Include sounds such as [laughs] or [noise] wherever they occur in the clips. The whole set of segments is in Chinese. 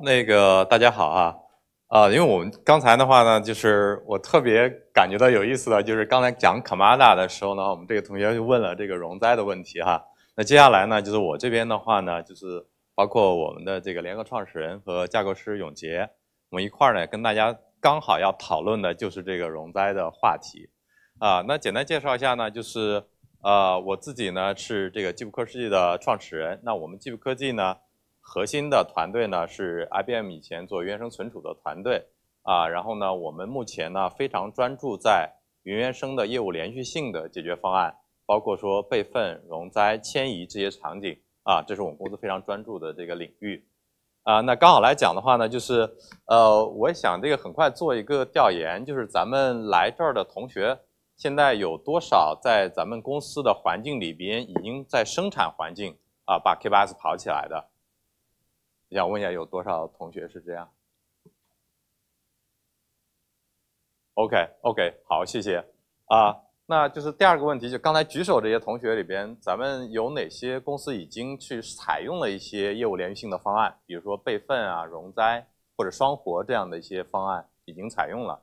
那个大家好啊，啊，因为我们刚才的话呢，就是我特别感觉到有意思的就是刚才讲 Comanda 的时候呢，我们这个同学就问了这个容灾的问题哈。那接下来呢，就是我这边的话呢，就是包括我们的这个联合创始人和架构师永杰，我们一块儿呢跟大家刚好要讨论的就是这个容灾的话题。啊，那简单介绍一下呢，就是啊，我自己呢是这个基普科技的创始人，那我们基普科技呢。核心的团队呢是 IBM 以前做原生存储的团队啊，然后呢，我们目前呢非常专注在云原生的业务连续性的解决方案，包括说备份、容灾、迁移这些场景啊，这是我们公司非常专注的这个领域啊。那刚好来讲的话呢，就是呃，我想这个很快做一个调研，就是咱们来这儿的同学现在有多少在咱们公司的环境里边已经在生产环境啊把 K8S 跑起来的？想问一下有多少同学是这样？OK OK，好，谢谢啊。那就是第二个问题，就刚才举手这些同学里边，咱们有哪些公司已经去采用了一些业务连续性的方案，比如说备份啊、容灾或者双活这样的一些方案已经采用了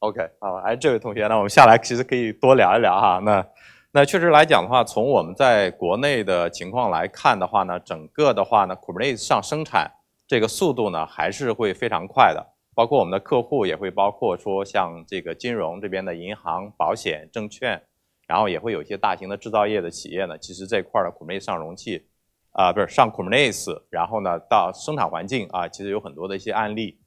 ？OK，好，哎，这位同学，那我们下来其实可以多聊一聊哈。那那确实来讲的话，从我们在国内的情况来看的话呢，整个的话呢，Kubernetes 上生产这个速度呢，还是会非常快的。包括我们的客户也会包括说，像这个金融这边的银行、保险、证券，然后也会有一些大型的制造业的企业呢。其实这块儿的 Kubernetes 上容器，啊，不是上 Kubernetes，然后呢，到生产环境啊，其实有很多的一些案例。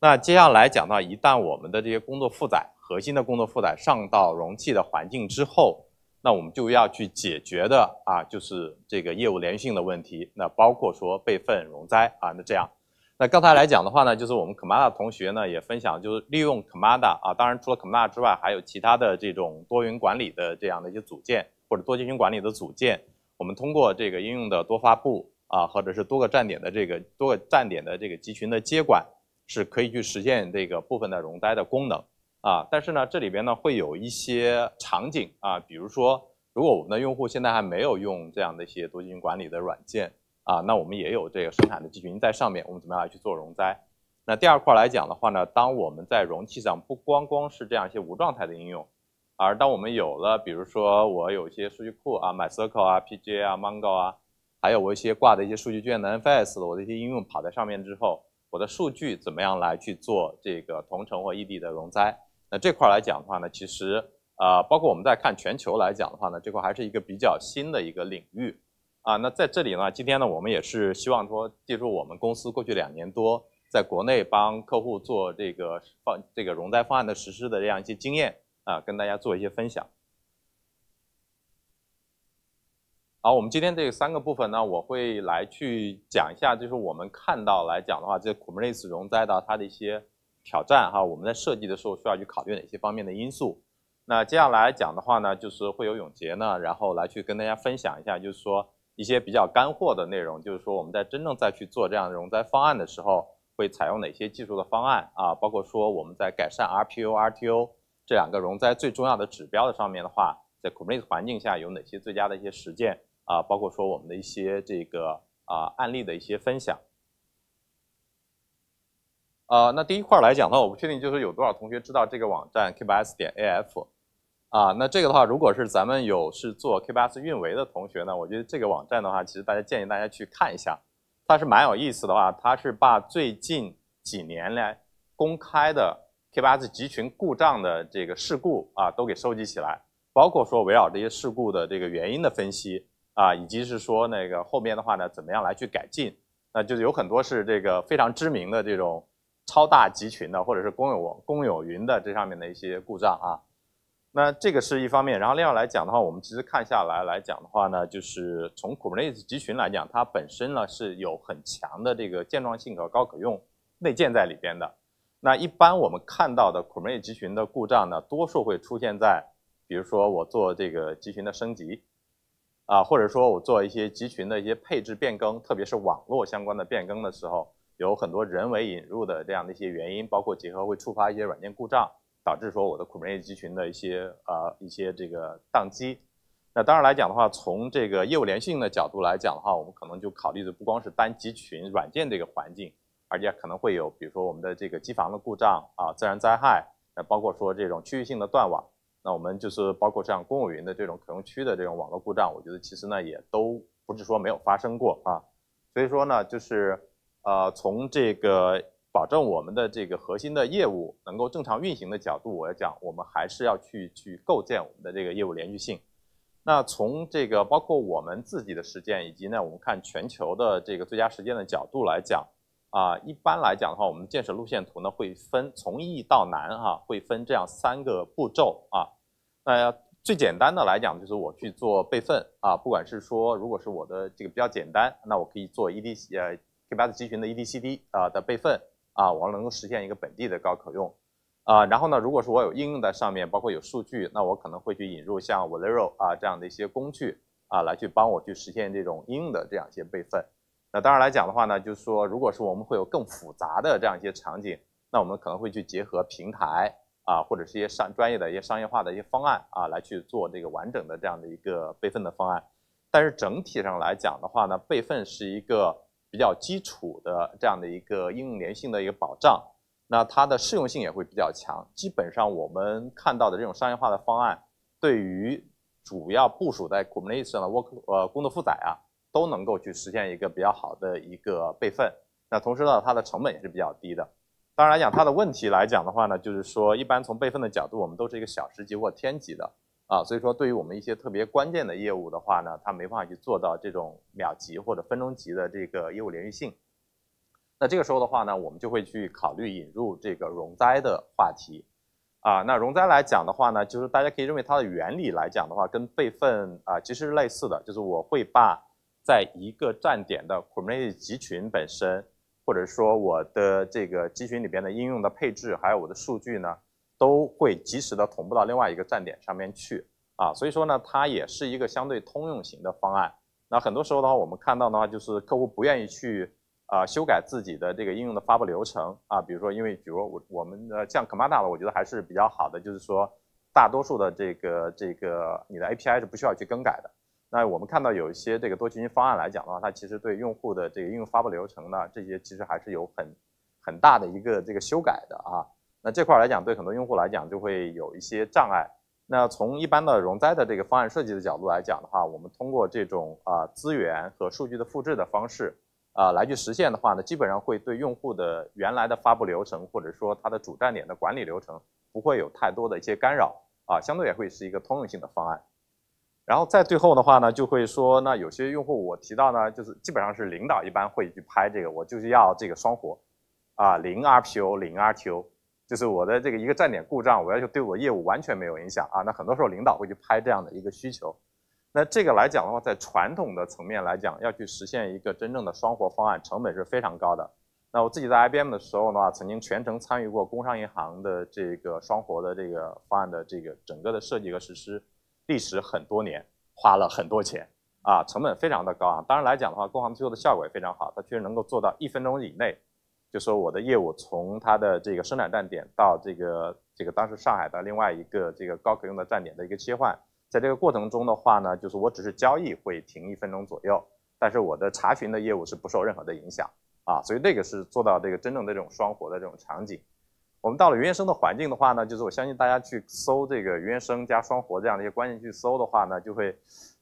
那接下来讲到，一旦我们的这些工作负载，核心的工作负载上到容器的环境之后。那我们就要去解决的啊，就是这个业务连续性的问题。那包括说备份容灾啊，那这样。那刚才来讲的话呢，就是我们 Comma 大同学呢也分享，就是利用 Comma 大啊，当然除了 Comma 大之外，还有其他的这种多云管理的这样的一些组件，或者多集群管理的组件。我们通过这个应用的多发布啊，或者是多个站点的这个多个站点的这个集群的接管，是可以去实现这个部分的容灾的功能。啊，但是呢，这里边呢会有一些场景啊，比如说，如果我们的用户现在还没有用这样的一些多集群管理的软件啊，那我们也有这个生产的集群在上面，我们怎么样来去做容灾？那第二块来讲的话呢，当我们在容器上不光光是这样一些无状态的应用，而当我们有了，比如说我有一些数据库啊，MySQL 啊、PG 啊、Mongo 啊，还有我一些挂的一些数据卷的 NFS，我的一些应用跑在上面之后，我的数据怎么样来去做这个同城或异地的容灾？那这块来讲的话呢，其实啊，包括我们在看全球来讲的话呢，这块还是一个比较新的一个领域，啊，那在这里呢，今天呢，我们也是希望说，借助我们公司过去两年多在国内帮客户做这个方这个融灾方案的实施的这样一些经验啊，跟大家做一些分享。好，我们今天这三个部分呢，我会来去讲一下，就是我们看到来讲的话，这 Kubernetes 融灾到它的一些。挑战哈，我们在设计的时候需要去考虑哪些方面的因素？那接下来讲的话呢，就是会有永杰呢，然后来去跟大家分享一下，就是说一些比较干货的内容，就是说我们在真正在去做这样的容灾方案的时候，会采用哪些技术的方案啊？包括说我们在改善 RPO、RTO 这两个容灾最重要的指标的上面的话，在 Kubernetes 环境下有哪些最佳的一些实践啊？包括说我们的一些这个啊案例的一些分享。啊，那第一块来讲的话，我不确定就是有多少同学知道这个网站 k8s. 点 af，啊，那这个的话，如果是咱们有是做 k8s 运维的同学呢，我觉得这个网站的话，其实大家建议大家去看一下，它是蛮有意思的话，它是把最近几年来公开的 k8s 集群故障的这个事故啊都给收集起来，包括说围绕这些事故的这个原因的分析啊，以及是说那个后面的话呢，怎么样来去改进，那就是有很多是这个非常知名的这种。超大集群的，或者是公有公有云的这上面的一些故障啊，那这个是一方面。然后另外来讲的话，我们其实看下来来讲的话呢，就是从 Kubernetes 集群来讲，它本身呢是有很强的这个健壮性和高可用内建在里边的。那一般我们看到的 Kubernetes 集群的故障呢，多数会出现在，比如说我做这个集群的升级，啊，或者说我做一些集群的一些配置变更，特别是网络相关的变更的时候。有很多人为引入的这样的一些原因，包括结合会触发一些软件故障，导致说我的 Kubernetes 集群的一些呃一些这个宕机。那当然来讲的话，从这个业务连性的角度来讲的话，我们可能就考虑的不光是单集群软件这个环境，而且可能会有比如说我们的这个机房的故障啊、自然灾害，那包括说这种区域性的断网。那我们就是包括像公有云的这种可用区的这种网络故障，我觉得其实呢也都不是说没有发生过啊。所以说呢，就是。呃，从这个保证我们的这个核心的业务能够正常运行的角度，我讲，我们还是要去去构建我们的这个业务连续性。那从这个包括我们自己的实践，以及呢，我们看全球的这个最佳实践的角度来讲，啊，一般来讲的话，我们建设路线图呢，会分从易到难哈，会分这样三个步骤啊。那最简单的来讲，就是我去做备份啊，不管是说，如果是我的这个比较简单，那我可以做 EDC 呃。K8s 集群的 EDCD 啊的备份啊，我能够实现一个本地的高可用，啊，然后呢，如果说我有应用在上面，包括有数据，那我可能会去引入像 v a l e r o 啊这样的一些工具啊，来去帮我去实现这种应用的这样一些备份。那当然来讲的话呢，就是说，如果是我们会有更复杂的这样一些场景，那我们可能会去结合平台啊，或者是一些商专业的一些商业化的一些方案啊，来去做这个完整的这样的一个备份的方案。但是整体上来讲的话呢，备份是一个。比较基础的这样的一个应用连性的一个保障，那它的适用性也会比较强。基本上我们看到的这种商业化的方案，对于主要部署在 Kubernetes 的 work 呃工作负载啊，都能够去实现一个比较好的一个备份。那同时呢，它的成本也是比较低的。当然来讲，它的问题来讲的话呢，就是说一般从备份的角度，我们都是一个小时级或天级的。啊，所以说对于我们一些特别关键的业务的话呢，它没办法去做到这种秒级或者分钟级的这个业务连续性。那这个时候的话呢，我们就会去考虑引入这个容灾的话题。啊，那容灾来讲的话呢，就是大家可以认为它的原理来讲的话，跟备份啊其实是类似的，就是我会把在一个站点的 Kubernetes 集群本身，或者说我的这个集群里边的应用的配置，还有我的数据呢。都会及时的同步到另外一个站点上面去啊，所以说呢，它也是一个相对通用型的方案。那很多时候的话，我们看到的话，就是客户不愿意去啊修改自己的这个应用的发布流程啊。比如说，因为比如我我们的像 Commander，我觉得还是比较好的，就是说大多数的这个这个你的 API 是不需要去更改的。那我们看到有一些这个多集群方案来讲的话，它其实对用户的这个应用发布流程呢，这些其实还是有很很大的一个这个修改的啊。那这块来讲，对很多用户来讲就会有一些障碍。那从一般的容灾的这个方案设计的角度来讲的话，我们通过这种啊资源和数据的复制的方式啊来去实现的话呢，基本上会对用户的原来的发布流程或者说它的主站点的管理流程不会有太多的一些干扰啊，相对也会是一个通用性的方案。然后再最后的话呢，就会说那有些用户我提到呢，就是基本上是领导一般会去拍这个，我就是要这个双活啊，零 RPO 零 RTO。就是我的这个一个站点故障，我要求对我业务完全没有影响啊。那很多时候领导会去拍这样的一个需求。那这个来讲的话，在传统的层面来讲，要去实现一个真正的双活方案，成本是非常高的。那我自己在 IBM 的时候的话，曾经全程参与过工商银行的这个双活的这个方案的这个整个的设计和实施，历时很多年，花了很多钱啊，成本非常的高啊。当然来讲的话，工行最后的效果也非常好，它确实能够做到一分钟以内。就说我的业务从它的这个生产站点到这个这个当时上海的另外一个这个高可用的站点的一个切换，在这个过程中的话呢，就是我只是交易会停一分钟左右，但是我的查询的业务是不受任何的影响啊，所以那个是做到这个真正的这种双活的这种场景。我们到了原生的环境的话呢，就是我相信大家去搜这个原生加双活这样的一些关键去搜的话呢，就会。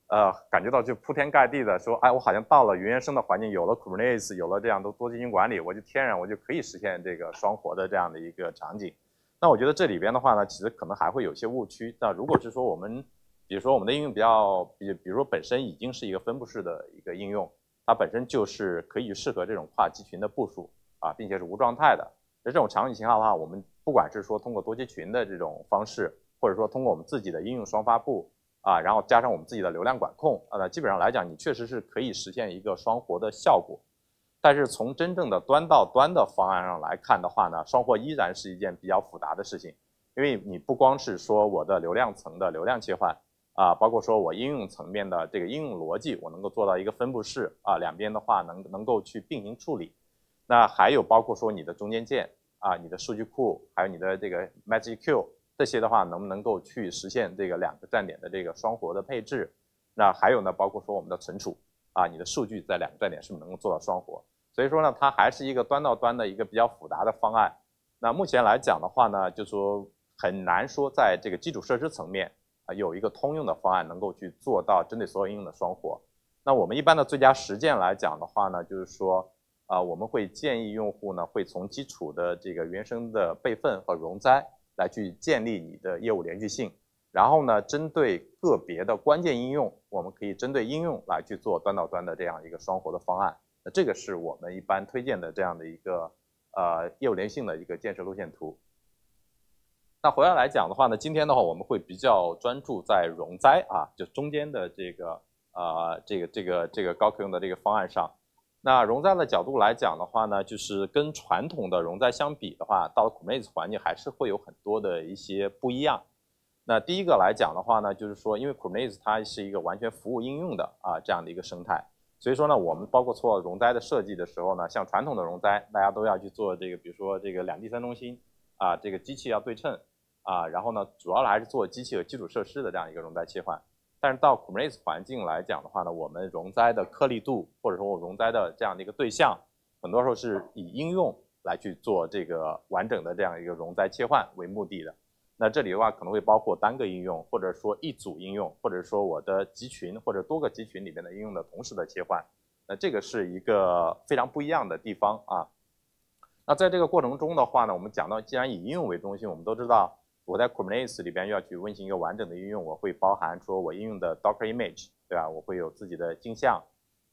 呃，感觉到就铺天盖地的说，哎，我好像到了云原生的环境，有了 Kubernetes，有了这样多进行管理，我就天然我就可以实现这个双活的这样的一个场景。那我觉得这里边的话呢，其实可能还会有些误区。那如果是说我们，比如说我们的应用比较，比比如说本身已经是一个分布式的一个应用，它本身就是可以适合这种跨集群的部署啊，并且是无状态的。那这种场景情况的话，我们不管是说通过多集群的这种方式，或者说通过我们自己的应用双发布。啊，然后加上我们自己的流量管控，啊，基本上来讲，你确实是可以实现一个双活的效果。但是从真正的端到端的方案上来看的话呢，双活依然是一件比较复杂的事情，因为你不光是说我的流量层的流量切换，啊，包括说我应用层面的这个应用逻辑，我能够做到一个分布式，啊，两边的话能能够去并行处理。那还有包括说你的中间件，啊，你的数据库，还有你的这个 MySQL。这些的话，能不能够去实现这个两个站点的这个双活的配置？那还有呢，包括说我们的存储啊，你的数据在两个站点是不是能够做到双活？所以说呢，它还是一个端到端的一个比较复杂的方案。那目前来讲的话呢，就说很难说在这个基础设施层面啊有一个通用的方案能够去做到针对所有应用的双活。那我们一般的最佳实践来讲的话呢，就是说啊，我们会建议用户呢会从基础的这个原生的备份和容灾。来去建立你的业务连续性，然后呢，针对个别的关键应用，我们可以针对应用来去做端到端的这样一个双活的方案。那这个是我们一般推荐的这样的一个呃业务连续性的一个建设路线图。那回来来讲的话呢，今天的话我们会比较专注在容灾啊，就中间的这个呃这个这个这个高可用的这个方案上。那容灾的角度来讲的话呢，就是跟传统的容灾相比的话，到了 Kubernetes 环境还是会有很多的一些不一样。那第一个来讲的话呢，就是说，因为 Kubernetes 它是一个完全服务应用的啊这样的一个生态，所以说呢，我们包括做容灾的设计的时候呢，像传统的容灾，大家都要去做这个，比如说这个两地三中心啊，这个机器要对称啊，然后呢，主要还是做机器和基础设施的这样一个容灾切换。但是到 Kubernetes 环境来讲的话呢，我们容灾的颗粒度，或者说我容灾的这样的一个对象，很多时候是以应用来去做这个完整的这样一个容灾切换为目的的。那这里的话可能会包括单个应用，或者说一组应用，或者说我的集群或者多个集群里面的应用的同时的切换。那这个是一个非常不一样的地方啊。那在这个过程中的话呢，我们讲到既然以应用为中心，我们都知道。我在 Kubernetes 里边要去运行一个完整的应用，我会包含说我应用的 Docker image，对吧？我会有自己的镜像，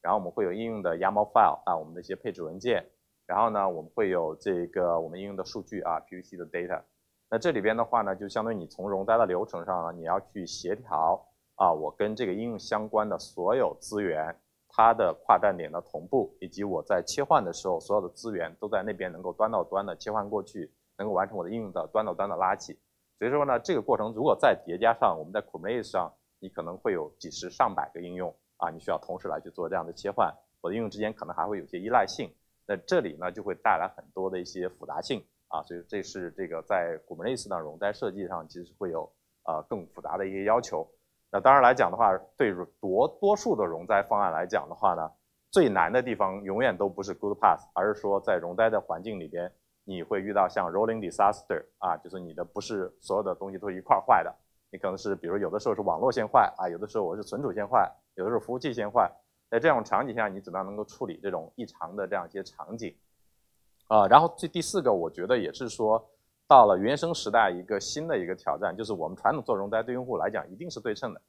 然后我们会有应用的 YAML file，啊，我们的一些配置文件，然后呢，我们会有这个我们应用的数据啊，PVC 的 data。那这里边的话呢，就相当于你从容灾的流程上呢，你要去协调啊，我跟这个应用相关的所有资源，它的跨站点的同步，以及我在切换的时候，所有的资源都在那边能够端到端的切换过去，能够完成我的应用的端到端的拉起。所以说呢，这个过程如果再叠加上我们在 Kubernetes 上，你可能会有几十上百个应用啊，你需要同时来去做这样的切换，我的应用之间可能还会有些依赖性，那这里呢就会带来很多的一些复杂性啊，所以这是这个在 Kubernetes 的容灾设计上其实会有呃更复杂的一些要求。那当然来讲的话，对多多数的容灾方案来讲的话呢，最难的地方永远都不是 Good Pass，而是说在容灾的环境里边。你会遇到像 rolling disaster 啊，就是你的不是所有的东西都是一块坏的，你可能是比如有的时候是网络先坏啊，有的时候我是存储先坏，有的时候服务器先坏，在这种场景下，你怎么样能够处理这种异常的这样一些场景啊？然后这第四个，我觉得也是说到了原生时代一个新的一个挑战，就是我们传统做容灾对用户来讲一定是对称的，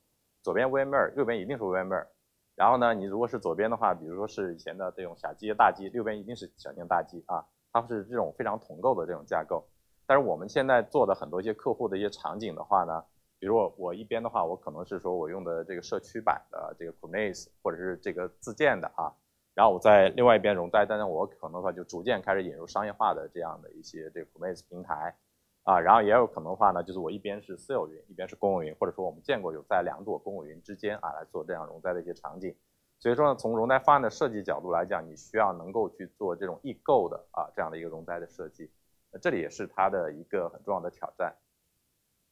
左边 v m e 右边一定是 v m e 然后呢，你如果是左边的话，比如说是以前的这种小机大机，右边一定是小鸡大机啊。它是这种非常同构的这种架构，但是我们现在做的很多一些客户的一些场景的话呢，比如我我一边的话，我可能是说我用的这个社区版的这个 Kubernetes，或者是这个自建的啊，然后我在另外一边容灾，但是我可能的话就逐渐开始引入商业化的这样的一些这个 Kubernetes 平台，啊，然后也有可能的话呢，就是我一边是私有云，一边是公有云，或者说我们见过有在两朵公有云之间啊来做这样容灾的一些场景。所以说呢，从容灾方案的设计角度来讲，你需要能够去做这种易构的啊这样的一个容灾的设计，那这里也是它的一个很重要的挑战。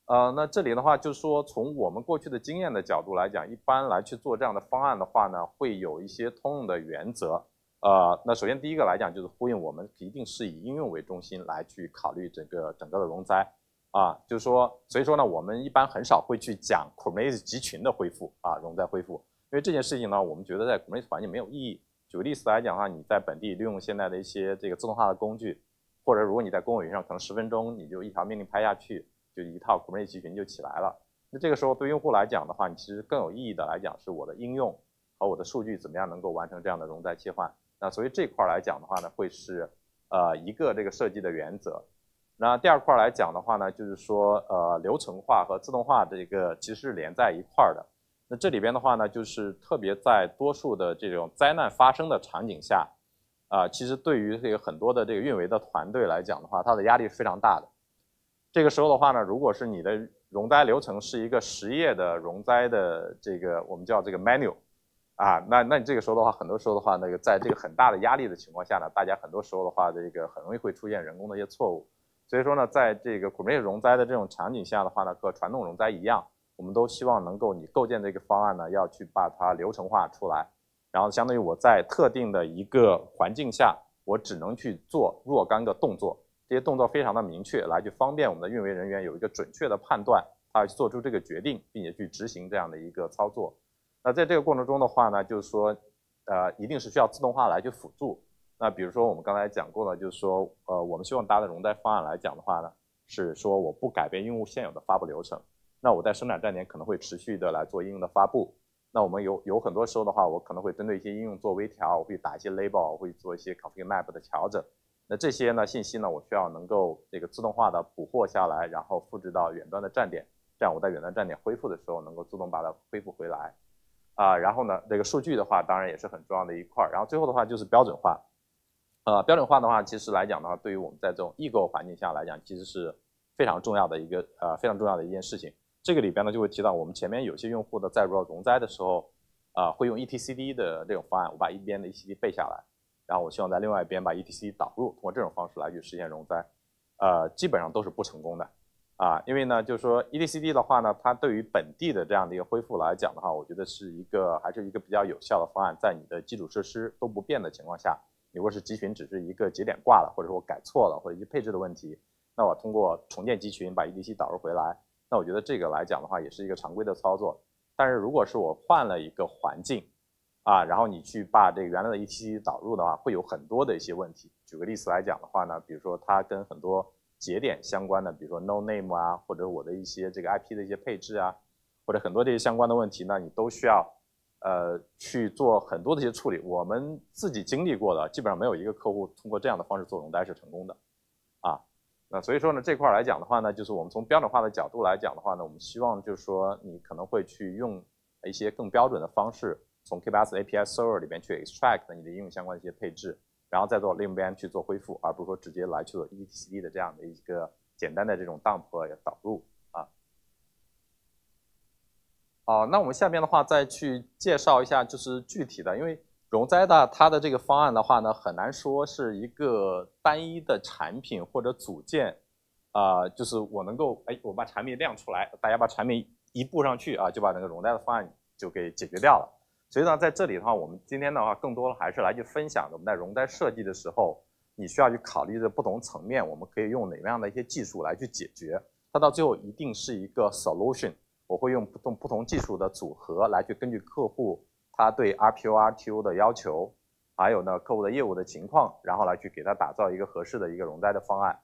呃，那这里的话就是说，从我们过去的经验的角度来讲，一般来去做这样的方案的话呢，会有一些通用的原则。呃，那首先第一个来讲就是呼应我们一定是以应用为中心来去考虑整个整个的容灾啊，就是说，所以说呢，我们一般很少会去讲 Kubernetes 集群的恢复啊，容灾恢复。因为这件事情呢，我们觉得在 Kubernetes 环境没有意义。举个例子来讲的话，你在本地利用现在的一些这个自动化的工具，或者如果你在公有云上，可能十分钟你就一条命令拍下去，就一套 Kubernetes 集群就起来了。那这个时候对用户来讲的话，你其实更有意义的来讲，是我的应用和我的数据怎么样能够完成这样的容灾切换。那所以这块来讲的话呢，会是呃一个这个设计的原则。那第二块来讲的话呢，就是说呃流程化和自动化这个其实是连在一块儿的。那这里边的话呢，就是特别在多数的这种灾难发生的场景下，啊，其实对于这个很多的这个运维的团队来讲的话，它的压力是非常大的。这个时候的话呢，如果是你的容灾流程是一个十页的容灾的这个我们叫这个 manual，啊，那那你这个时候的话，很多时候的话，那个在这个很大的压力的情况下呢，大家很多时候的话，这个很容易会出现人工的一些错误。所以说呢，在这个 Kubernetes 容灾的这种场景下的话呢，和传统容灾一样。我们都希望能够，你构建这个方案呢，要去把它流程化出来，然后相当于我在特定的一个环境下，我只能去做若干个动作，这些动作非常的明确，来去方便我们的运维人员有一个准确的判断，他去做出这个决定，并且去执行这样的一个操作。那在这个过程中的话呢，就是说，呃，一定是需要自动化来去辅助。那比如说我们刚才讲过了，就是说，呃，我们希望搭的容灾方案来讲的话呢，是说我不改变用户现有的发布流程。那我在生产站点可能会持续的来做应用的发布，那我们有有很多时候的话，我可能会针对一些应用做微调，我会打一些 label，我会做一些 config map 的调整。那这些呢信息呢，我需要能够这个自动化的捕获下来，然后复制到远端的站点，这样我在远端站点恢复的时候能够自动把它恢复回来。啊，然后呢这个数据的话，当然也是很重要的一块。然后最后的话就是标准化。呃，标准化的话，其实来讲的话，对于我们在这种异构环境下来讲，其实是非常重要的一个呃非常重要的一件事情。这个里边呢就会提到，我们前面有些用户呢在做容灾的时候，啊，会用 E T C D 的这种方案，我把一边的 E T C D 背下来，然后我希望在另外一边把 E T C 导入，通过这种方式来去实现容灾，呃，基本上都是不成功的，啊，因为呢，就是说 E T C D 的话呢，它对于本地的这样的一个恢复来讲的话，我觉得是一个还是一个比较有效的方案，在你的基础设施都不变的情况下，你如果是集群只是一个节点挂了，或者说我改错了，或者一些配置的问题，那我通过重建集群把 E T C 导入回来。那我觉得这个来讲的话，也是一个常规的操作。但是如果是我换了一个环境，啊，然后你去把这个原来的 E T c 导入的话，会有很多的一些问题。举个例子来讲的话呢，比如说它跟很多节点相关的，比如说 No Name 啊，或者我的一些这个 I P 的一些配置啊，或者很多这些相关的问题，呢，你都需要，呃，去做很多的一些处理。我们自己经历过的，基本上没有一个客户通过这样的方式做容灾是成功的，啊。那所以说呢，这块来讲的话呢，就是我们从标准化的角度来讲的话呢，我们希望就是说，你可能会去用一些更标准的方式，从 k u b s API Server 里边去 extract 你的应用相关的一些配置，然后再做 l i band 去做恢复，而不是说直接来去做 ETD 的这样的一个简单的这种 d u dump 铺导入啊。好，那我们下面的话再去介绍一下，就是具体的，因为。容灾的，它的这个方案的话呢，很难说是一个单一的产品或者组件，啊，就是我能够，哎，我把产品亮出来，大家把产品一步上去啊，就把那个容灾的方案就给解决掉了。所以呢，在这里的话，我们今天的话，更多的还是来去分享，我们在容灾设计的时候，你需要去考虑的不同层面，我们可以用哪样的一些技术来去解决。它到最后一定是一个 solution，我会用不同不同技术的组合来去根据客户。他对 RPO、RTO 的要求，还有呢客户的业务的情况，然后来去给他打造一个合适的一个容灾的方案。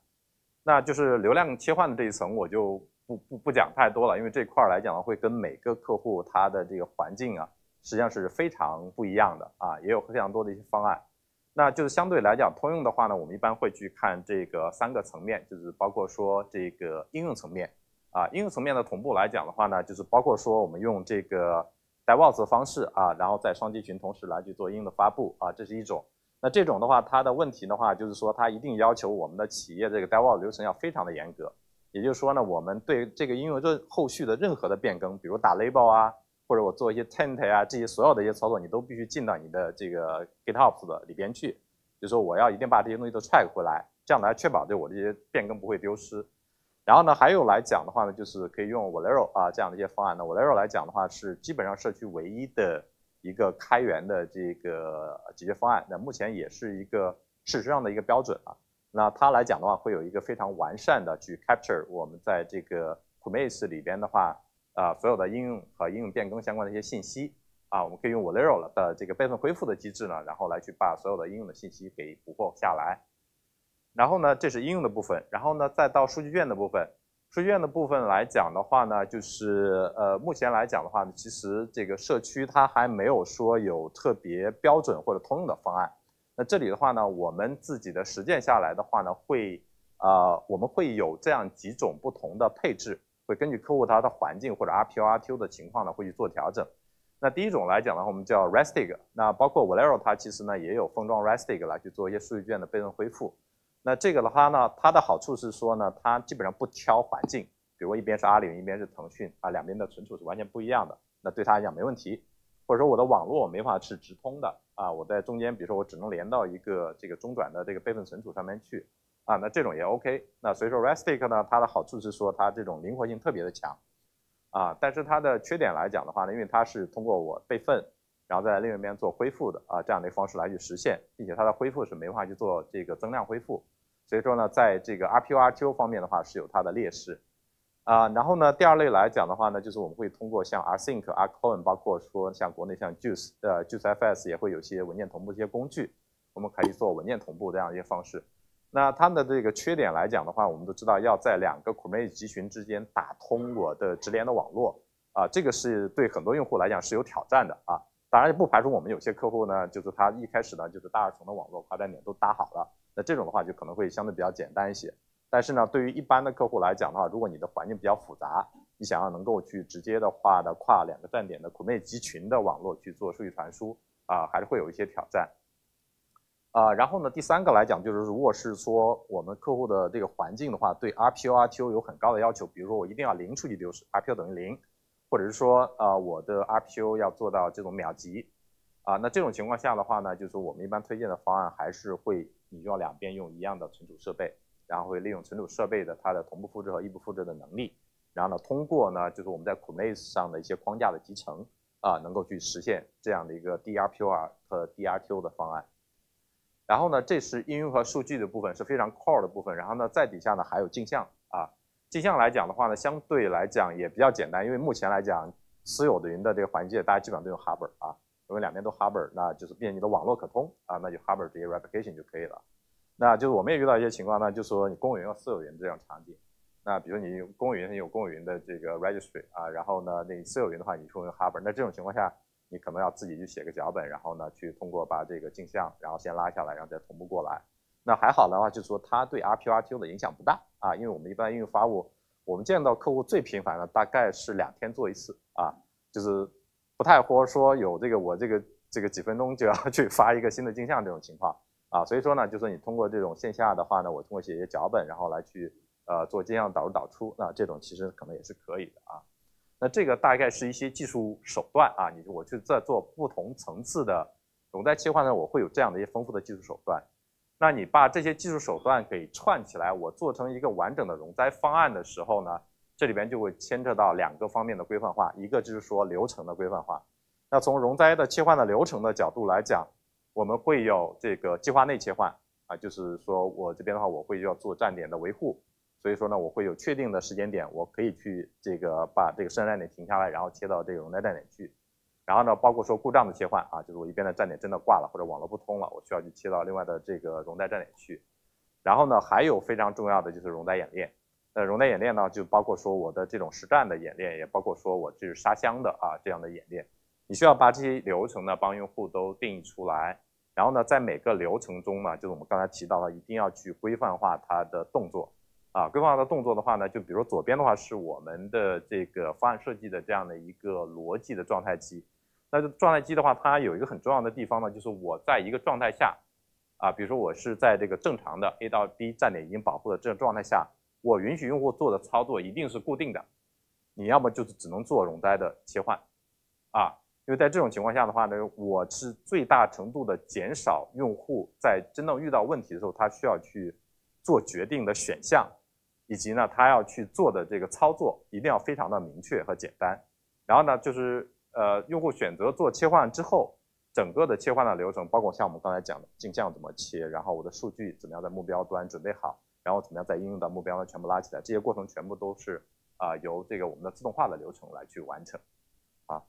那就是流量切换的这一层，我就不不不讲太多了，因为这块来讲会跟每个客户他的这个环境啊，实际上是非常不一样的啊，也有非常多的一些方案。那就是相对来讲通用的话呢，我们一般会去看这个三个层面，就是包括说这个应用层面啊，应用层面的同步来讲的话呢，就是包括说我们用这个。DevOps 方式啊，然后在双集群同时来去做应用的发布啊，这是一种。那这种的话，它的问题的话，就是说它一定要求我们的企业这个 DevOps 流程要非常的严格。也就是说呢，我们对这个应用这后续的任何的变更，比如打 Label 啊，或者我做一些 Tent 啊这些所有的一些操作，你都必须进到你的这个 GitOps 的里边去。就说我要一定把这些东西都 t r e c k 回来，这样来确保对我这些变更不会丢失。然后呢，还有来讲的话呢，就是可以用 v a l e r o 啊这样的一些方案。那 v a l e r o 来讲的话，是基本上社区唯一的一个开源的这个解决方案。那目前也是一个事实上的一个标准啊。那它来讲的话，会有一个非常完善的去 capture 我们在这个 Kubernetes 里边的话，啊，所有的应用和应用变更相关的一些信息啊，我们可以用 v a l e r o 的这个备份恢复的机制呢，然后来去把所有的应用的信息给捕获下来。然后呢，这是应用的部分。然后呢，再到数据卷的部分。数据卷的部分来讲的话呢，就是呃，目前来讲的话呢，其实这个社区它还没有说有特别标准或者通用的方案。那这里的话呢，我们自己的实践下来的话呢，会啊，我们会有这样几种不同的配置，会根据客户他的环境或者 RPO、RTO 的情况呢，会去做调整。那第一种来讲的话，我们叫 Restic。那包括 v a l e r o 它其实呢，也有封装 Restic 来去做一些数据卷的备份恢复。那这个的话呢，它的好处是说呢，它基本上不挑环境，比如一边是阿里云，一边是腾讯啊，两边的存储是完全不一样的，那对它来讲没问题。或者说我的网络没法是直通的啊，我在中间比如说我只能连到一个这个中转的这个备份存储上面去啊，那这种也 OK。那所以说 Restic 呢，它的好处是说它这种灵活性特别的强啊，但是它的缺点来讲的话呢，因为它是通过我备份。然后在另外一边做恢复的啊，这样的方式来去实现，并且它的恢复是没办法去做这个增量恢复，所以说呢，在这个 RPO RTO 方面的话是有它的劣势，啊，然后呢，第二类来讲的话呢，就是我们会通过像 Rsync、Rclone，包括说像国内像 Juice，呃，JuiceFS 也会有些文件同步一些工具，我们可以做文件同步这样一些方式。那它们的这个缺点来讲的话，我们都知道要在两个 Kubernetes 集群之间打通我的直连的网络啊，这个是对很多用户来讲是有挑战的啊。当然也不排除我们有些客户呢，就是他一开始呢就是大二层的网络跨站点都搭好了，那这种的话就可能会相对比较简单一些。但是呢，对于一般的客户来讲的话，如果你的环境比较复杂，你想要能够去直接的话的跨两个站点的 k u b e 集群的网络去做数据传输啊，还是会有一些挑战。啊，然后呢，第三个来讲就是，如果是说我们客户的这个环境的话，对 RPO、RTO 有很高的要求，比如说我一定要零数据丢失，RPO 等于零。或者是说，呃，我的 RPO 要做到这种秒级，啊，那这种情况下的话呢，就是我们一般推荐的方案还是会，你用两边用一样的存储设备，然后会利用存储设备的它的同步复制和异步复制的能力，然后呢，通过呢，就是我们在 Kubernetes 上的一些框架的集成，啊，能够去实现这样的一个 d RPOR 和 d RTO 的方案。然后呢，这是应用和数据的部分是非常 core 的部分。然后呢，在底下呢还有镜像啊。镜像来讲的话呢，相对来讲也比较简单，因为目前来讲，私有云的这个环境，大家基本上都用 Harbor 啊，因为两边都 Harbor，那就是便捷的网络可通啊，那就 Harbor 接 replication 就可以了。那就是我们也遇到一些情况呢，就是说你公有云和私有云的这种场景，那比如你公有云有公有云的这个 registry 啊，然后呢，那私有云的话，你用 Harbor，那这种情况下，你可能要自己去写个脚本，然后呢，去通过把这个镜像，然后先拉下来，然后再同步过来。那还好的话，就是说它对 RPO、RTO 的影响不大。啊，因为我们一般因为发物，我们见到客户最频繁的大概是两天做一次啊，就是不太或说有这个我这个这个几分钟就要 [laughs] 去发一个新的镜像这种情况啊，所以说呢，就是你通过这种线下的话呢，我通过写一些脚本，然后来去呃做镜像导入导出，那这种其实可能也是可以的啊。那这个大概是一些技术手段啊，你我去在做不同层次的总在切换呢，我会有这样的一些丰富的技术手段。那你把这些技术手段给串起来，我做成一个完整的容灾方案的时候呢，这里边就会牵扯到两个方面的规范化，一个就是说流程的规范化。那从容灾的切换的流程的角度来讲，我们会有这个计划内切换啊，就是说我这边的话，我会要做站点的维护，所以说呢，我会有确定的时间点，我可以去这个把这个生产站点停下来，然后切到这个容灾站点去。然后呢，包括说故障的切换啊，就是我一边的站点真的挂了或者网络不通了，我需要去切到另外的这个容灾站点去。然后呢，还有非常重要的就是容灾演练。那容灾演练呢，就包括说我的这种实战的演练，也包括说我这是沙箱的啊这样的演练。你需要把这些流程呢帮用户都定义出来。然后呢，在每个流程中呢，就是我们刚才提到了，一定要去规范化它的动作啊。规范化的动作的话呢，就比如左边的话是我们的这个方案设计的这样的一个逻辑的状态期，那状态机的话，它有一个很重要的地方呢，就是我在一个状态下，啊，比如说我是在这个正常的 A 到 B 站点已经保护的这种状态下，我允许用户做的操作一定是固定的，你要么就是只能做容灾的切换，啊，因为在这种情况下的话呢，我是最大程度的减少用户在真正遇到问题的时候他需要去做决定的选项，以及呢他要去做的这个操作一定要非常的明确和简单，然后呢就是。呃，用户选择做切换之后，整个的切换的流程，包括像我们刚才讲的镜像怎么切，然后我的数据怎么样在目标端准备好，然后怎么样在应用到目标端全部拉起来，这些过程全部都是啊由这个我们的自动化的流程来去完成，啊，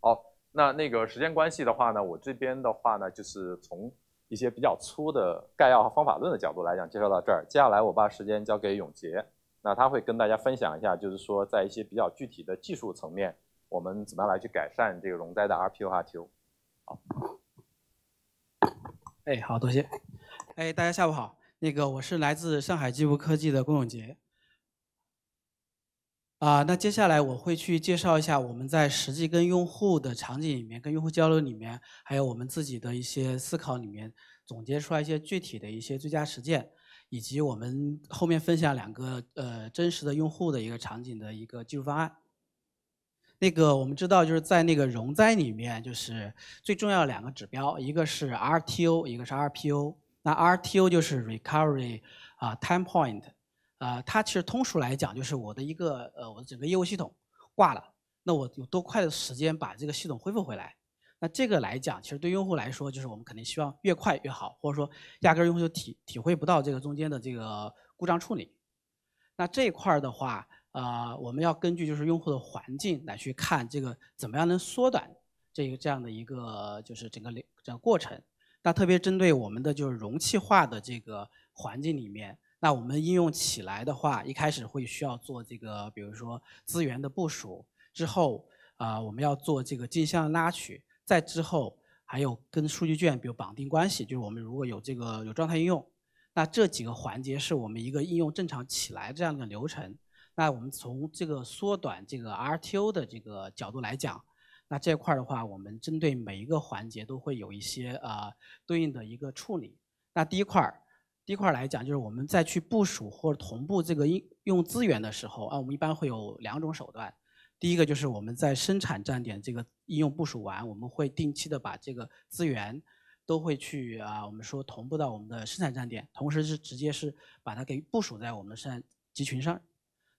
好，那那个时间关系的话呢，我这边的话呢就是从一些比较粗的概要和方法论的角度来讲介绍到这儿，接下来我把时间交给永杰，那他会跟大家分享一下，就是说在一些比较具体的技术层面。我们怎么样来去改善这个容灾的 r p u 和 RTO？好，哎，好，多谢。哎，大家下午好，那个我是来自上海基术科技的郭永杰。啊，那接下来我会去介绍一下我们在实际跟用户的场景里面、跟用户交流里面，还有我们自己的一些思考里面总结出来一些具体的一些最佳实践，以及我们后面分享两个呃真实的用户的一个场景的一个技术方案。那个我们知道就是在那个容灾里面，就是最重要两个指标，一个是 RTO，一个是 RPO。那 RTO 就是 recovery 啊，time point，啊，它其实通俗来讲就是我的一个呃，我的整个业务系统挂了，那我有多快的时间把这个系统恢复回来？那这个来讲，其实对用户来说就是我们肯定希望越快越好，或者说压根用户就体体会不到这个中间的这个故障处理。那这一块儿的话。啊，我们要根据就是用户的环境来去看这个怎么样能缩短这个这样的一个就是整个流整个过程。那特别针对我们的就是容器化的这个环境里面，那我们应用起来的话，一开始会需要做这个，比如说资源的部署，之后啊我们要做这个镜像拉取，再之后还有跟数据卷比如绑定关系，就是我们如果有这个有状态应用，那这几个环节是我们一个应用正常起来这样的流程。那我们从这个缩短这个 RTO 的这个角度来讲，那这块儿的话，我们针对每一个环节都会有一些啊对应的一个处理。那第一块儿，第一块儿来讲，就是我们在去部署或者同步这个应用资源的时候啊，我们一般会有两种手段。第一个就是我们在生产站点这个应用部署完，我们会定期的把这个资源都会去啊，我们说同步到我们的生产站点，同时是直接是把它给部署在我们的生产集群上。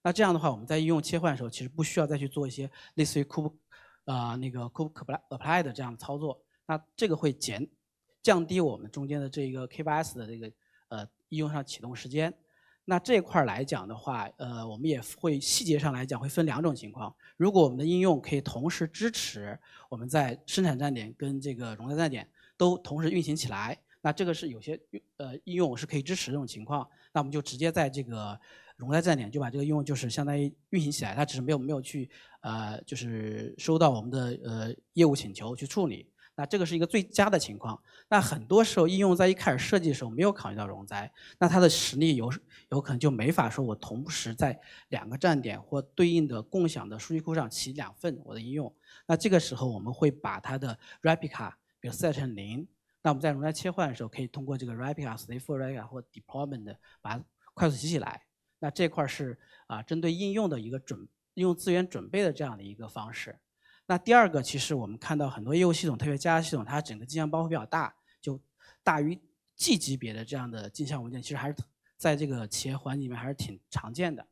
那这样的话，我们在应用切换的时候，其实不需要再去做一些类似于库，啊，那个库可不 apply 的这样的操作。那这个会减降低我们中间的这一个 K8S 的这个呃应用上启动时间。那这块儿来讲的话，呃，我们也会细节上来讲会分两种情况。如果我们的应用可以同时支持我们在生产站点跟这个容量站点都同时运行起来，那这个是有些呃应用是可以支持这种情况。那我们就直接在这个。容灾站点就把这个应用就是相当于运行起来，它只是没有没有去呃，就是收到我们的呃业务请求去处理。那这个是一个最佳的情况。那很多时候应用在一开始设计的时候没有考虑到容灾，那它的实力有有可能就没法说我同时在两个站点或对应的共享的数据库上起两份我的应用。那这个时候我们会把它的 replica 比如 s e 成零，那我们在容灾切换的时候可以通过这个 replica stay for replica 或 deployment 把它快速起起来。那这块是啊，针对应用的一个准用资源准备的这样的一个方式。那第二个，其实我们看到很多业务系统，特别加系统，它整个镜像包比较大，就大于 G 级别的这样的镜像文件，其实还是在这个企业环境里面还是挺常见的。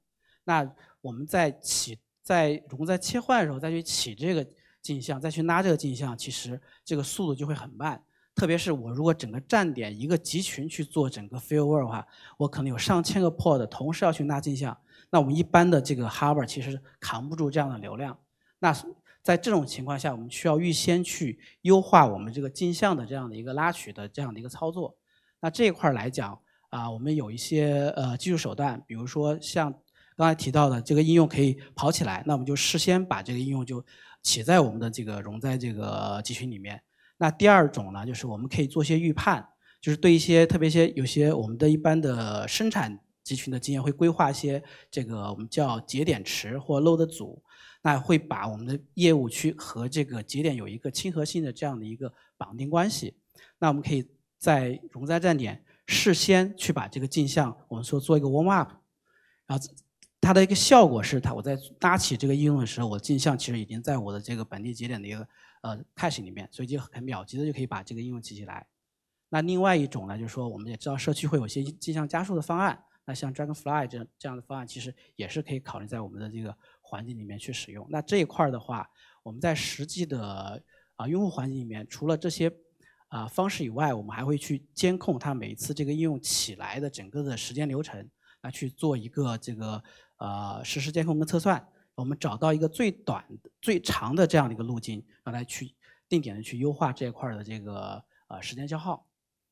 那我们在启在容在切换的时候再去启这个镜像，再去拉这个镜像，其实这个速度就会很慢。特别是我如果整个站点一个集群去做整个 file work 的话，我可能有上千个 pod 同时要去拉镜像，那我们一般的这个 harbor 其实扛不住这样的流量。那在这种情况下，我们需要预先去优化我们这个镜像的这样的一个拉取的这样的一个操作。那这一块来讲啊，我们有一些呃技术手段，比如说像刚才提到的这个应用可以跑起来，那我们就事先把这个应用就写在我们的这个融在这个集群里面。那第二种呢，就是我们可以做些预判，就是对一些特别些有些我们的一般的生产集群的经验，会规划一些这个我们叫节点池或 load 组，那会把我们的业务区和这个节点有一个亲和性的这样的一个绑定关系。那我们可以在容灾站点事先去把这个镜像，我们说做一个 warm up，然后它的一个效果是，它我在搭起这个应用的时候，我镜像其实已经在我的这个本地节点的一个。呃，Cache 里面，所以就很秒级的就可以把这个应用起起来。那另外一种呢，就是说我们也知道社区会有一些镜像加速的方案，那像 Dragonfly 这这样的方案，其实也是可以考虑在我们的这个环境里面去使用。那这一块的话，我们在实际的啊用户环境里面，除了这些啊方式以外，我们还会去监控它每一次这个应用起来的整个的时间流程，来去做一个这个呃实时监控跟测算。我们找到一个最短、最长的这样的一个路径，让它去定点的去优化这一块的这个呃时间消耗。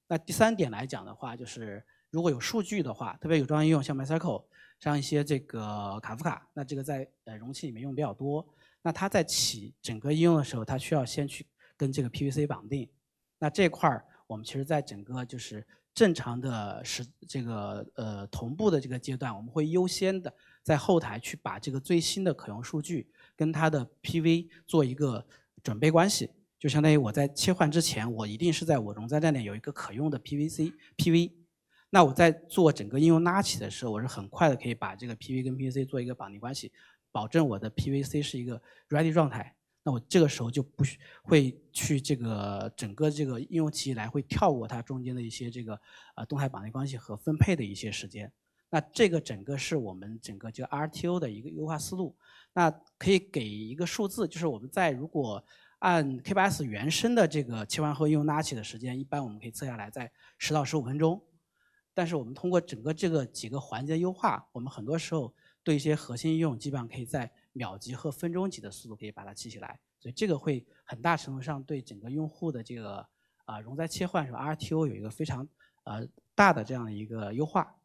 那第三点来讲的话，就是如果有数据的话，特别有专业应用，像 MySQL，像一些这个卡夫卡，那这个在呃容器里面用比较多。那它在起整个应用的时候，它需要先去跟这个 PVC 绑定。那这块儿我们其实，在整个就是正常的时这个呃同步的这个阶段，我们会优先的。在后台去把这个最新的可用数据跟它的 PV 做一个准备关系，就相当于我在切换之前，我一定是在我容灾站点有一个可用的 PVC PV，那我在做整个应用拉起的时候，我是很快的可以把这个 PV 跟 PVC 做一个绑定关系，保证我的 PVC 是一个 ready 状态，那我这个时候就不需会去这个整个这个应用起来会跳过它中间的一些这个呃动态绑定关系和分配的一些时间。那这个整个是我们整个就 RTO 的一个优化思路。那可以给一个数字，就是我们在如果按 K8S 原生的这个切换后应用拉起的时间，一般我们可以测下来在十到十五分钟。但是我们通过整个这个几个环节优化，我们很多时候对一些核心应用，基本上可以在秒级和分钟级的速度可以把它记起来。所以这个会很大程度上对整个用户的这个啊容灾切换是 RTO 有一个非常呃大的这样的一个优化。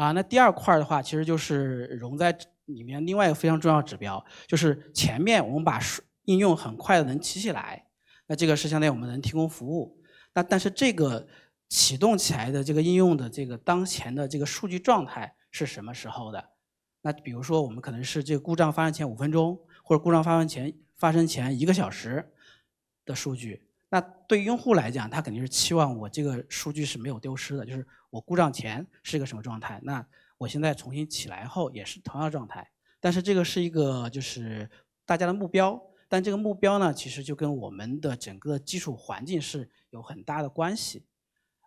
啊，那第二块的话，其实就是融在里面另外一个非常重要指标，就是前面我们把应用很快的能起起来，那这个是相当于我们能提供服务，那但是这个启动起来的这个应用的这个当前的这个数据状态是什么时候的？那比如说我们可能是这个故障发生前五分钟，或者故障发生前发生前一个小时的数据。那对用户来讲，他肯定是期望我这个数据是没有丢失的，就是我故障前是一个什么状态，那我现在重新起来后也是同样状态。但是这个是一个就是大家的目标，但这个目标呢，其实就跟我们的整个基础环境是有很大的关系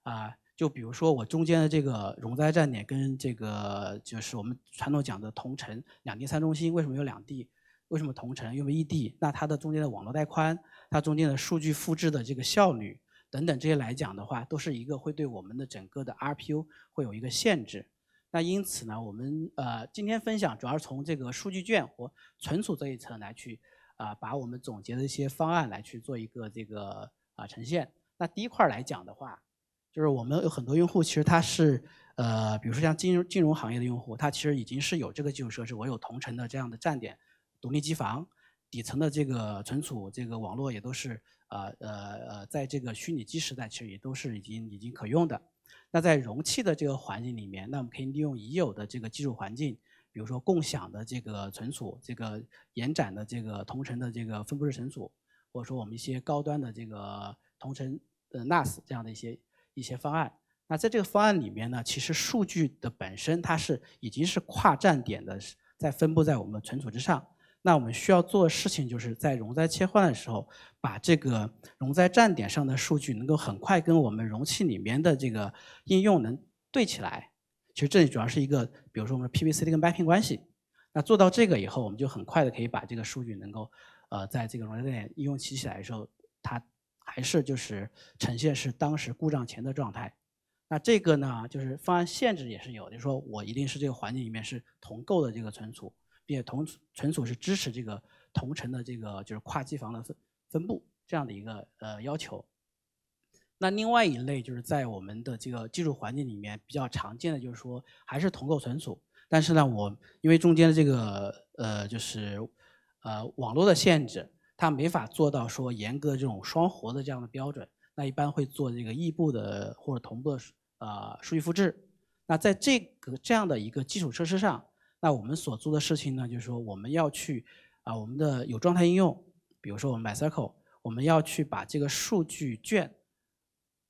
啊。就比如说我中间的这个容灾站点跟这个就是我们传统讲的同城两地三中心，为什么有两地？为什么同城又为异地？那它的中间的网络带宽，它中间的数据复制的这个效率等等这些来讲的话，都是一个会对我们的整个的 r p u 会有一个限制。那因此呢，我们呃今天分享主要是从这个数据卷或存储这一层来去啊，把我们总结的一些方案来去做一个这个啊呈现。那第一块来讲的话，就是我们有很多用户其实他是呃，比如说像金融金融行业的用户，他其实已经是有这个基础设施，我有同城的这样的站点。独立机房底层的这个存储、这个网络也都是呃呃呃，在这个虚拟机时代，其实也都是已经已经可用的。那在容器的这个环境里面，那我们可以利用已有的这个基础环境，比如说共享的这个存储、这个延展的这个同城的这个分布式存储，或者说我们一些高端的这个同城的 NAS 这样的一些一些方案。那在这个方案里面呢，其实数据的本身它是已经是跨站点的，在分布在我们的存储之上。那我们需要做的事情就是在容灾切换的时候，把这个容灾站点上的数据能够很快跟我们容器里面的这个应用能对起来。其实这里主要是一个，比如说我们的 PVC 的跟 Mapping 关系。那做到这个以后，我们就很快的可以把这个数据能够，呃，在这个容灾站点应用起起来的时候，它还是就是呈现是当时故障前的状态。那这个呢，就是方案限制也是有，就是说我一定是这个环境里面是同构的这个存储。也同存储是支持这个同城的这个就是跨机房的分分布这样的一个呃要求。那另外一类就是在我们的这个技术环境里面比较常见的就是说还是同构存储，但是呢我因为中间的这个呃就是呃网络的限制，它没法做到说严格这种双活的这样的标准。那一般会做这个异步的或者同步的啊数据复制。那在这个这样的一个基础设施上。那我们所做的事情呢，就是说我们要去啊，我们的有状态应用，比如说我们 MySQL，我们要去把这个数据卷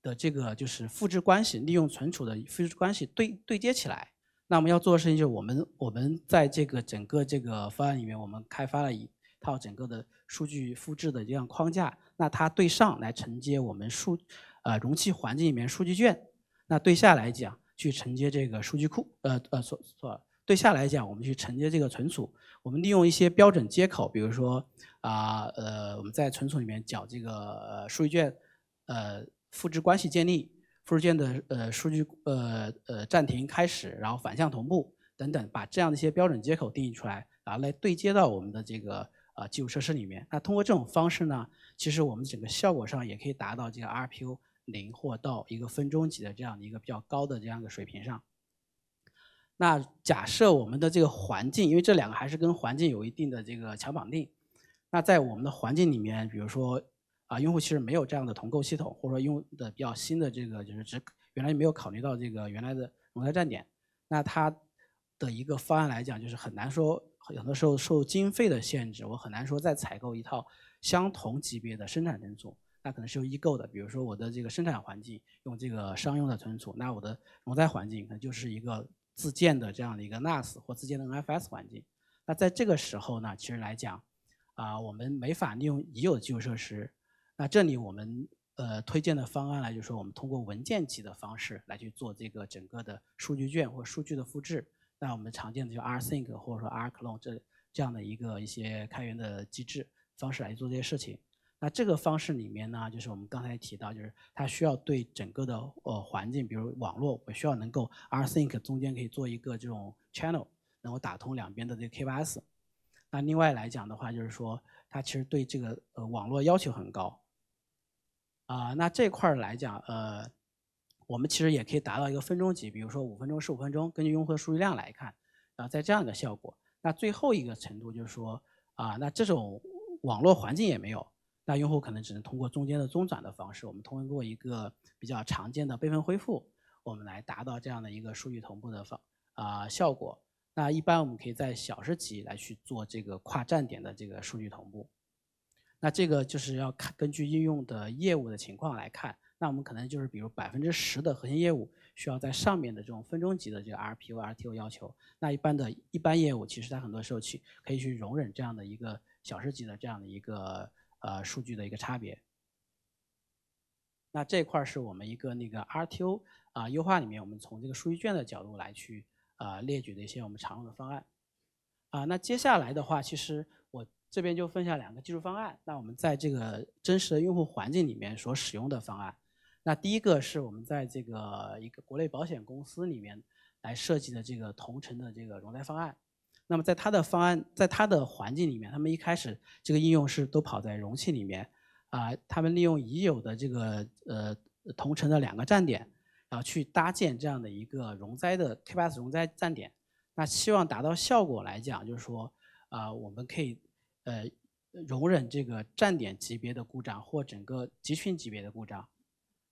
的这个就是复制关系，利用存储的复制关系对对接起来。那我们要做的事情就是我们我们在这个整个这个方案里面，我们开发了一套整个的数据复制的这样框架。那它对上来承接我们数啊容器环境里面数据卷，那对下来讲去承接这个数据库呃呃错了。对下来讲，我们去承接这个存储，我们利用一些标准接口，比如说啊，呃，我们在存储里面讲这个数据卷，呃，复制关系建立，复制卷的呃数据呃呃暂停开始，然后反向同步等等，把这样的一些标准接口定义出来，然后来对接到我们的这个呃基础设施里面。那通过这种方式呢，其实我们整个效果上也可以达到这个 r p u 零或到一个分钟级的这样的一个比较高的这样一个水平上。那假设我们的这个环境，因为这两个还是跟环境有一定的这个强绑定。那在我们的环境里面，比如说啊，用户其实没有这样的同构系统，或者说用的比较新的这个，就是只原来没有考虑到这个原来的容灾站点。那它的一个方案来讲，就是很难说，有的时候受经费的限制，我很难说再采购一套相同级别的生产存储。那可能是由异构的，比如说我的这个生产环境用这个商用的存储，那我的容灾环境可能就是一个。自建的这样的一个 NAS 或自建的 NFS 环境，那在这个时候呢，其实来讲，啊，我们没法利用已有的基础设施。那这里我们呃推荐的方案呢，就是说我们通过文件级的方式来去做这个整个的数据卷或数据的复制。那我们常见的就 rsync 或者说 rclone 这这样的一个一些开源的机制方式来做这些事情。那这个方式里面呢，就是我们刚才提到，就是它需要对整个的呃环境，比如网络，我需要能够 r think 中间可以做一个这种 channel，能够打通两边的这个 K8s。那另外来讲的话，就是说它其实对这个呃网络要求很高。啊，那这块儿来讲，呃，我们其实也可以达到一个分钟级，比如说五分钟、十五分钟，根据用户的数据量来看，啊，在这样的效果。那最后一个程度就是说，啊，那这种网络环境也没有。那用户可能只能通过中间的中转的方式，我们通过一个比较常见的备份恢复，我们来达到这样的一个数据同步的方啊效果。那一般我们可以在小时级来去做这个跨站点的这个数据同步。那这个就是要看根据应用的业务的情况来看。那我们可能就是比如百分之十的核心业务需要在上面的这种分钟级的这个 RPO、RTO 要求。那一般的一般业务其实它很多时候去可以去容忍这样的一个小时级的这样的一个。呃，数据的一个差别。那这块儿是我们一个那个 RTO 啊优化里面，我们从这个数据卷的角度来去啊列举的一些我们常用的方案。啊，那接下来的话，其实我这边就分享两个技术方案。那我们在这个真实的用户环境里面所使用的方案，那第一个是我们在这个一个国内保险公司里面来设计的这个同城的这个容灾方案。那么在它的方案，在它的环境里面，他们一开始这个应用是都跑在容器里面，啊，他们利用已有的这个呃同城的两个站点，然后去搭建这样的一个容灾的 K8s 容灾站点。那希望达到效果来讲，就是说啊，我们可以呃容忍这个站点级别的故障或整个集群级别的故障。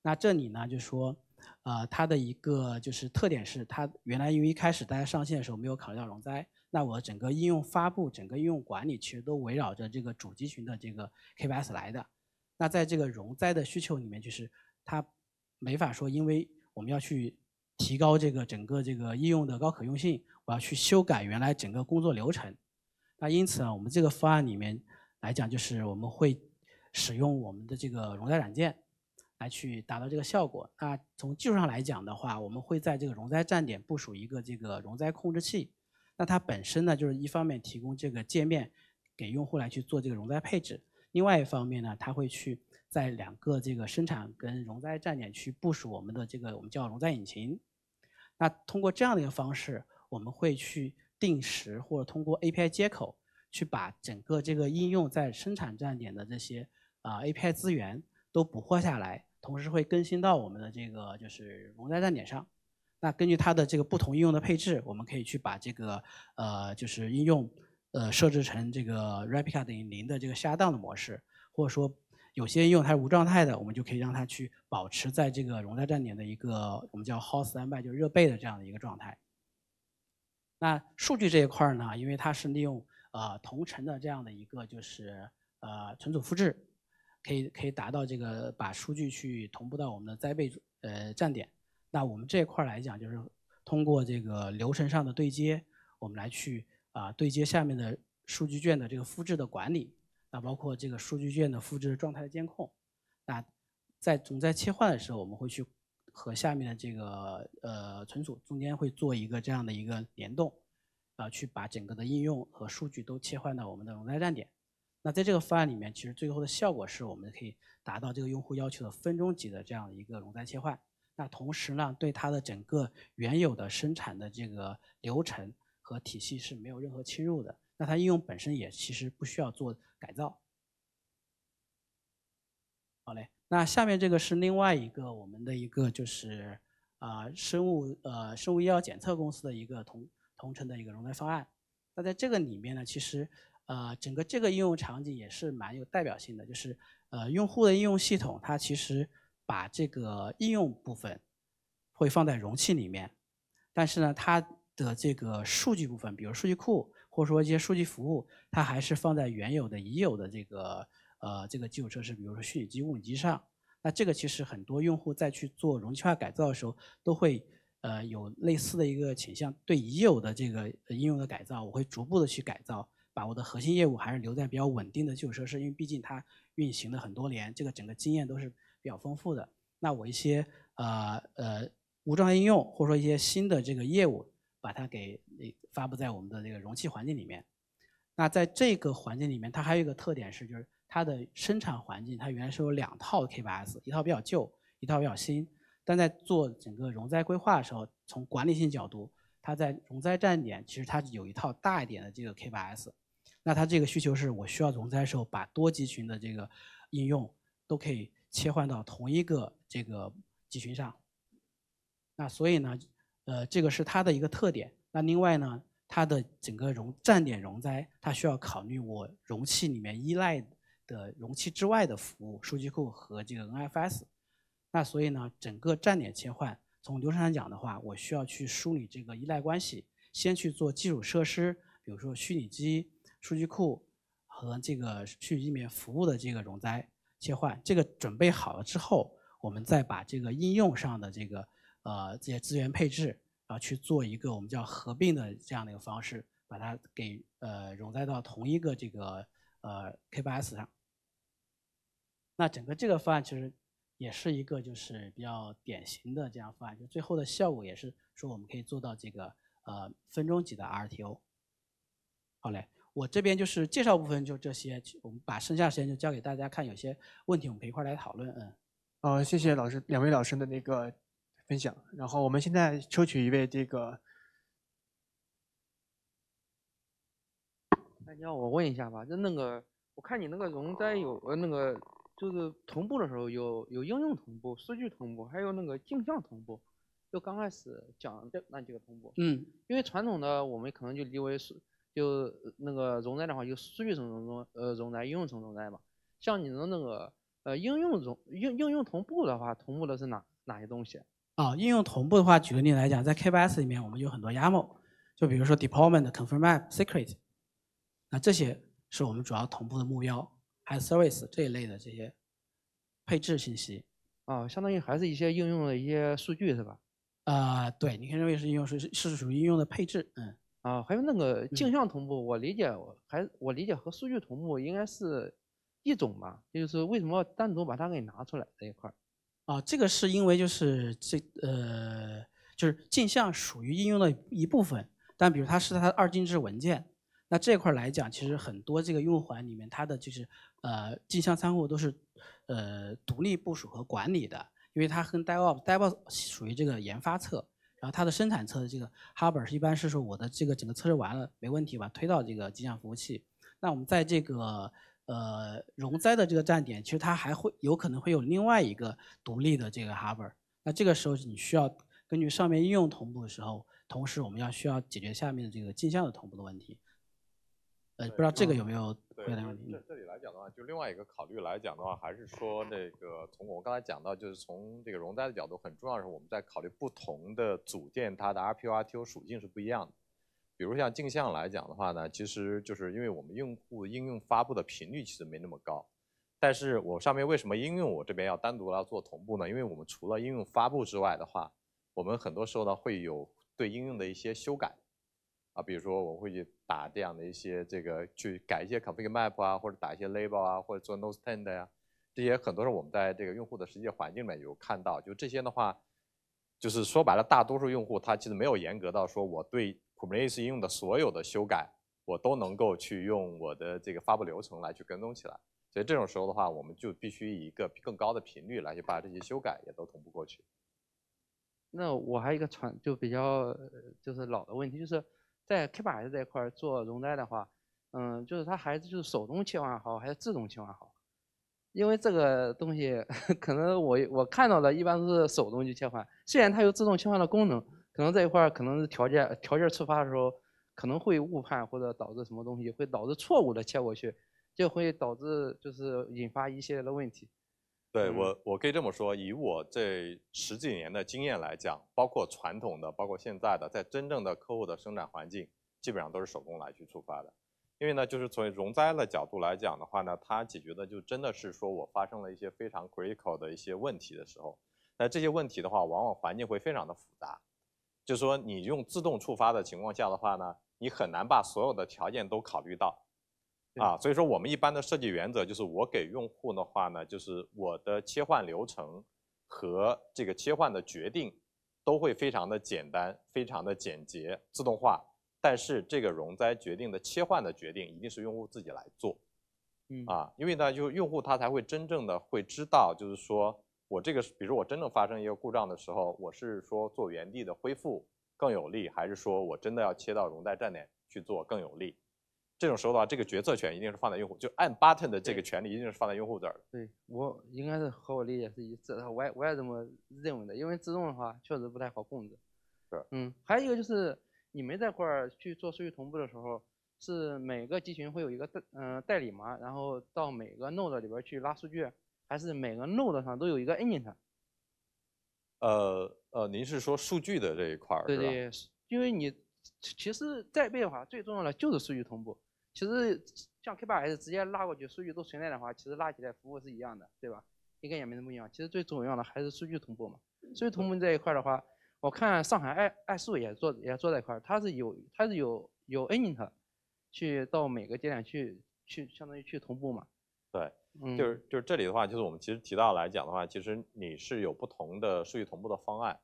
那这里呢，就说啊，它的一个就是特点是它原来因为一开始大家上线的时候没有考虑到容灾。那我整个应用发布、整个应用管理其实都围绕着这个主机群的这个 k p s 来的。那在这个容灾的需求里面，就是它没法说，因为我们要去提高这个整个这个应用的高可用性，我要去修改原来整个工作流程。那因此呢，我们这个方案里面来讲，就是我们会使用我们的这个容灾软件来去达到这个效果。那从技术上来讲的话，我们会在这个容灾站点部署一个这个容灾控制器。那它本身呢，就是一方面提供这个界面给用户来去做这个容灾配置，另外一方面呢，它会去在两个这个生产跟容灾站点去部署我们的这个我们叫容灾引擎。那通过这样的一个方式，我们会去定时或者通过 API 接口去把整个这个应用在生产站点的这些啊 API 资源都捕获下来，同时会更新到我们的这个就是容灾站点上。那根据它的这个不同应用的配置，我们可以去把这个呃就是应用呃设置成这个 replica 等于零的这个下档的模式，或者说有些应用它是无状态的，我们就可以让它去保持在这个容灾站点的一个我们叫 hot standby 就热备的这样的一个状态。那数据这一块呢，因为它是利用呃同城的这样的一个就是呃存储复制，可以可以达到这个把数据去同步到我们的灾备呃站点。那我们这块儿来讲，就是通过这个流程上的对接，我们来去啊对接下面的数据卷的这个复制的管理，那包括这个数据卷的复制状态的监控。那在总在切换的时候，我们会去和下面的这个呃存储中间会做一个这样的一个联动，啊，去把整个的应用和数据都切换到我们的容灾站点。那在这个方案里面，其实最后的效果是我们可以达到这个用户要求的分钟级的这样一个容灾切换。那同时呢，对它的整个原有的生产的这个流程和体系是没有任何侵入的。那它应用本身也其实不需要做改造。好嘞，那下面这个是另外一个我们的一个就是啊生物呃生物医药检测公司的一个同同城的一个容灾方案。那在这个里面呢，其实呃整个这个应用场景也是蛮有代表性的，就是呃用户的应用系统它其实。把这个应用部分会放在容器里面，但是呢，它的这个数据部分，比如数据库或者说一些数据服务，它还是放在原有的已有的这个呃这个基础设施，比如说虚拟机、物理机上。那这个其实很多用户在去做容器化改造的时候，都会呃有类似的一个倾向，对已有的这个应用的改造，我会逐步的去改造，把我的核心业务还是留在比较稳定的基础设施，因为毕竟它运行了很多年，这个整个经验都是。比较丰富的，那我一些呃呃无障碍应用，或者说一些新的这个业务，把它给发布在我们的这个容器环境里面。那在这个环境里面，它还有一个特点是，就是它的生产环境它原来是有两套 K8S，一套比较旧，一套比较新。但在做整个容灾规划的时候，从管理性角度，它在容灾站点其实它有一套大一点的这个 K8S。那它这个需求是我需要容灾的时候，把多集群的这个应用都可以。切换到同一个这个集群上，那所以呢，呃，这个是它的一个特点。那另外呢，它的整个容站点容灾，它需要考虑我容器里面依赖的容器之外的服务、数据库和这个 NFS。那所以呢，整个站点切换从流程上讲的话，我需要去梳理这个依赖关系，先去做基础设施，比如说虚拟机、数据库和这个虚拟机服务的这个容灾。切换这个准备好了之后，我们再把这个应用上的这个呃这些资源配置啊去做一个我们叫合并的这样的一个方式，把它给呃融在到同一个这个呃 K8s 上。那整个这个方案其实也是一个就是比较典型的这样方案，就最后的效果也是说我们可以做到这个呃分钟级的 RTO。好嘞。我这边就是介绍部分，就这些。我们把剩下时间就交给大家看，有些问题我们一块来讨论。嗯，哦，谢谢老师，两位老师的那个分享。然后我们现在抽取一位，这个。那要我问一下吧？就那个，我看你那个容灾有呃那个，就是同步的时候有有应用同步、数据同步，还有那个镜像同步。就刚开始讲的那几个同步。嗯，因为传统的我们可能就以为是。就那个容灾的话，就数据层容容呃容灾，应用层容灾嘛。像你的那个呃应用容应应用同步的话，同步的是哪哪些东西？啊，应用同步的话，举个例来讲，在 k b s 里面，我们有很多 YAML，就比如说 Deployment、c o n f i r m a p Secret，那这些是我们主要同步的目标，还有 Service 这一类的这些配置信息。啊，相当于还是一些应用的一些数据是吧？啊，对，你可以认为是应用是是属于应用的配置，嗯。啊，还有那个镜像同步，我理解，我还我理解和数据同步应该是一种吧？就是为什么要单独把它给拿出来这一块儿？啊，这个是因为就是这呃，就是镜像属于应用的一部分，但比如它是它的二进制文件，那这块儿来讲，其实很多这个用环里面它的就是呃镜像仓库都是呃独立部署和管理的，因为它跟 devops devops 属于这个研发侧。然后它的生产侧的这个 harbor 是一般是说我的这个整个测试完了没问题，吧，推到这个镜像服务器。那我们在这个呃容灾的这个站点，其实它还会有可能会有另外一个独立的这个 harbor。那这个时候你需要根据上面应用同步的时候，同时我们要需要解决下面的这个镜像的同步的问题。不知道这个有没有回答问题？这这里来讲的话，就另外一个考虑来讲的话，还是说那个从我刚才讲到，就是从这个容灾的角度，很重要的是我们在考虑不同的组件，它的 RPO、RTO 属性是不一样的。比如像镜像来讲的话呢，其实就是因为我们用户应用发布的频率其实没那么高，但是我上面为什么应用我这边要单独来做同步呢？因为我们除了应用发布之外的话，我们很多时候呢会有对应用的一些修改。啊，比如说我会去打这样的一些这个去改一些 config map 啊，或者打一些 label 啊，或者做 no stand 呀，这些很多是我们在这个用户的实际环境里面有看到。就这些的话，就是说白了，大多数用户他其实没有严格到说我对 Kubernetes 应用的所有的修改，我都能够去用我的这个发布流程来去跟踪起来。所以这种时候的话，我们就必须以一个更高的频率来去把这些修改也都同步过去。那我还有一个传就比较就是老的问题就是。在 K8S 这一块做容灾的话，嗯，就是它还是就是手动切换好，还是自动切换好？因为这个东西，[laughs] 可能我我看到的一般都是手动去切换，虽然它有自动切换的功能，可能这一块可能是条件条件触发的时候，可能会误判或者导致什么东西，会导致错误的切过去，就会导致就是引发一系列的问题。对我，我可以这么说，以我这十几年的经验来讲，包括传统的，包括现在的，在真正的客户的生产环境，基本上都是手工来去触发的。因为呢，就是从容灾的角度来讲的话呢，它解决的就真的是说我发生了一些非常 critical 的一些问题的时候，那这些问题的话，往往环境会非常的复杂，就是说你用自动触发的情况下的话呢，你很难把所有的条件都考虑到。啊，所以说我们一般的设计原则就是，我给用户的话呢，就是我的切换流程和这个切换的决定都会非常的简单，非常的简洁，自动化。但是这个容灾决定的切换的决定一定是用户自己来做，嗯啊，因为呢，就用户他才会真正的会知道，就是说我这个，比如我真正发生一个故障的时候，我是说做原地的恢复更有利，还是说我真的要切到容灾站点去做更有利。这种时候的话，这个决策权一定是放在用户，就按 button 的这个权利一定是放在用户这儿的。对，我应该是和我理解是一致的，我也我也这么认为的，因为自动的话确实不太好控制。是，嗯，还有一个就是你们这块去做数据同步的时候，是每个集群会有一个代嗯代理嘛，然后到每个 node 里边去拉数据，还是每个 node 上都有一个 a g i n t 呃呃，您是说数据的这一块？对对，因为你其实在备的话，最重要的就是数据同步。其实像 K8S 直接拉过去，数据都存在的话，其实拉起来服务是一样的，对吧？应该也没什么不一样。其实最重要的还是数据同步嘛。数据同步这一块的话，我看上海爱爱数也做也做在一块，它是有它是有有 n i n t 去到每个节点去去相当于去同步嘛。对，就是就是这里的话，就是我们其实提到来讲的话，其实你是有不同的数据同步的方案。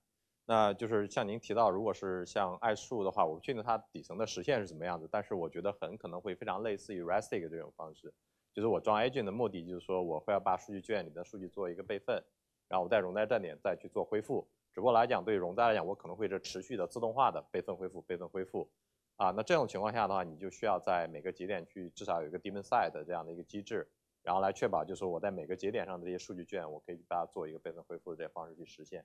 那就是像您提到，如果是像爱数的话，我不确定它底层的实现是怎么样子，但是我觉得很可能会非常类似于 Restic 这种方式。就是我装 Agent 的目的，就是说我会要把数据卷里的数据做一个备份，然后我在容灾站点再去做恢复。只不过来讲，对容灾来讲，我可能会是持续的、自动化的备份恢复、备份恢复。啊，那这种情况下的话，你就需要在每个节点去至少有一个 d e m o n Side 的这样的一个机制，然后来确保，就是我在每个节点上的这些数据卷，我可以给大家做一个备份恢复的这些方式去实现。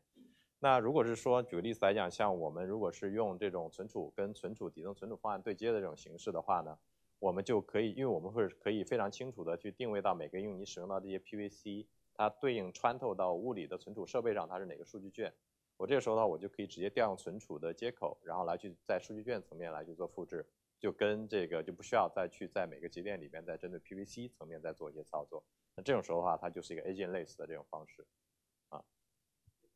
那如果是说，举个例子来讲，像我们如果是用这种存储跟存储底层存储方案对接的这种形式的话呢，我们就可以，因为我们会可以非常清楚的去定位到每个用你使用到这些 PVC，它对应穿透到物理的存储设备上，它是哪个数据卷，我这个时候呢，我就可以直接调用存储的接口，然后来去在数据卷层面来去做复制，就跟这个就不需要再去在每个节点里面再针对 PVC 层面再做一些操作。那这种时候的话，它就是一个 agent 类似的这种方式。